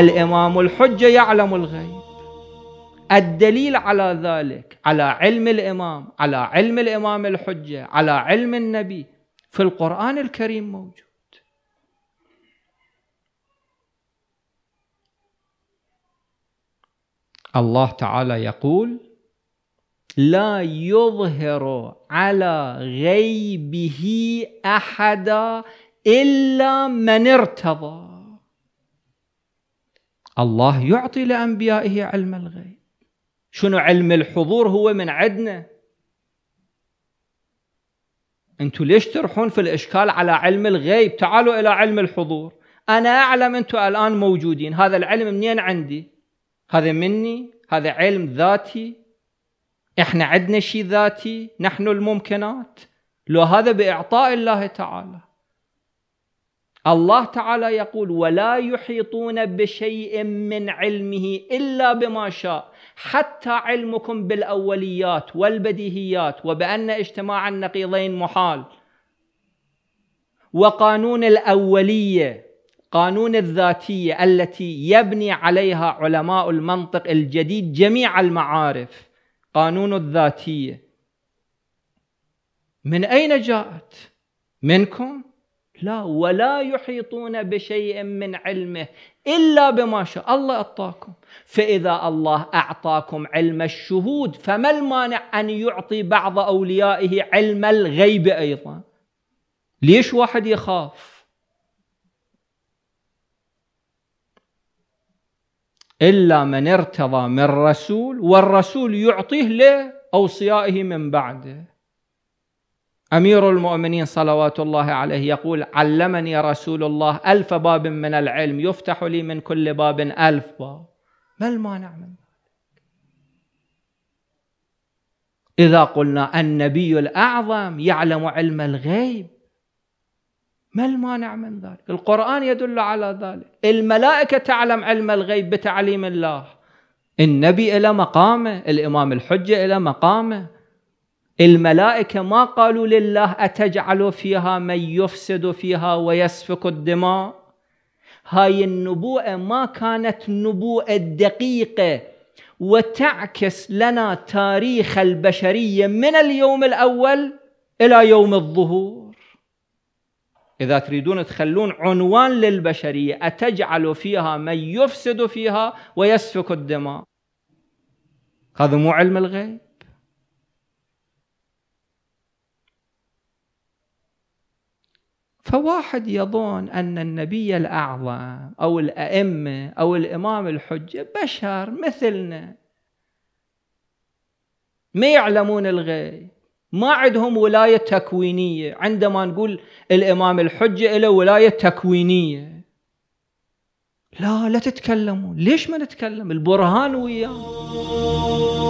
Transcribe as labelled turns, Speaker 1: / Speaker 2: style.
Speaker 1: الإمام الحجة يعلم الغيب الدليل على ذلك على علم الإمام على علم الإمام الحجة على علم النبي في القرآن الكريم موجود الله تعالى يقول لا يظهر على غيبه احدا الا من ارتضى الله يعطي لأنبيائه علم الغيب شنو علم الحضور هو من عندنا انتوا ليش ترحون في الإشكال على علم الغيب تعالوا إلى علم الحضور أنا أعلم أنتم الآن موجودين هذا العلم منين عندي هذا مني هذا علم ذاتي احنا عندنا شيء ذاتي نحن الممكنات لو هذا بإعطاء الله تعالى الله تعالى يقول ولا يحيطون بشيء من علمه إلا بما شاء حتى علمكم بالأوليات والبديهيات وبأن اجتماع النقيضين محال وقانون الأولية قانون الذاتية التي يبني عليها علماء المنطق الجديد جميع المعارف قانون الذاتية من أين جاءت؟ منكم؟ لا ولا يحيطون بشيء من علمه إلا بما شاء الله أعطاكم فإذا الله أعطاكم علم الشهود فما المانع أن يعطي بعض أوليائه علم الغيب أيضا ليش واحد يخاف إلا من ارتضى من رسول والرسول يعطيه لأوصيائه من بعده امير المؤمنين صلوات الله عليه يقول علمني رسول الله الف باب من العلم يفتح لي من كل باب الف باب ما المانع من ذلك اذا قلنا النبي الاعظم يعلم علم الغيب ما المانع من ذلك القران يدل على ذلك الملائكه تعلم علم الغيب بتعليم الله النبي الى مقامه الامام الحجه الى مقامه الملائكة ما قالوا لله أتجعل فيها من يفسد فيها ويسفك الدماء هاي النبوءة ما كانت نبوءة دقيقة وتعكس لنا تاريخ البشرية من اليوم الأول إلى يوم الظهور إذا تريدون تخلون عنوان للبشرية أتجعل فيها من يفسد فيها ويسفك الدماء هذا مو علم الغيب فواحد يظن أن النبي الأعظم أو الأئمة أو الإمام الحجة بشر مثلنا ما يعلمون الغيب ما عندهم ولاية تكوينية عندما نقول الإمام الحجة له ولاية تكوينية لا لا تتكلموا ليش ما نتكلم البرهان وياه